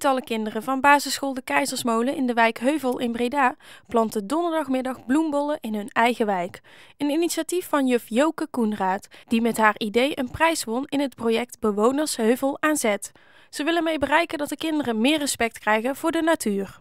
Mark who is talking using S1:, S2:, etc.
S1: Tientallen kinderen van basisschool De Keizersmolen in de wijk Heuvel in Breda planten donderdagmiddag bloembollen in hun eigen wijk. Een initiatief van juf Joke Koenraad, die met haar idee een prijs won in het project Bewoners Heuvel aanzet. Ze willen mee bereiken dat de kinderen meer respect krijgen voor de natuur.